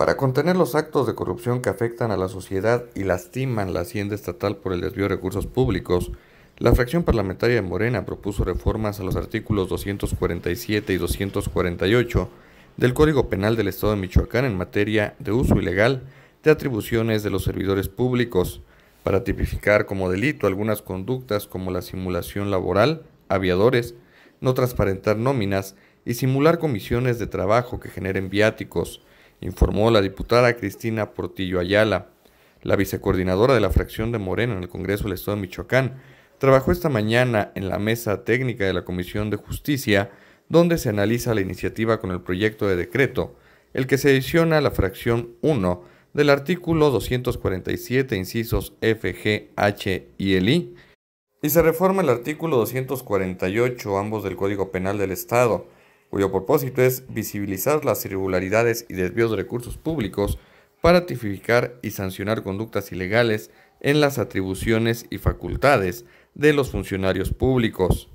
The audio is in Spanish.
Para contener los actos de corrupción que afectan a la sociedad y lastiman la hacienda estatal por el desvío de recursos públicos, la fracción parlamentaria de Morena propuso reformas a los artículos 247 y 248 del Código Penal del Estado de Michoacán en materia de uso ilegal de atribuciones de los servidores públicos para tipificar como delito algunas conductas como la simulación laboral, aviadores, no transparentar nóminas y simular comisiones de trabajo que generen viáticos informó la diputada Cristina Portillo Ayala. La vicecoordinadora de la fracción de Morena en el Congreso del Estado de Michoacán trabajó esta mañana en la mesa técnica de la Comisión de Justicia, donde se analiza la iniciativa con el proyecto de decreto, el que se adiciona a la fracción 1 del artículo 247, incisos F, G, H y el I, y se reforma el artículo 248, ambos del Código Penal del Estado cuyo propósito es visibilizar las irregularidades y desvíos de recursos públicos para tipificar y sancionar conductas ilegales en las atribuciones y facultades de los funcionarios públicos.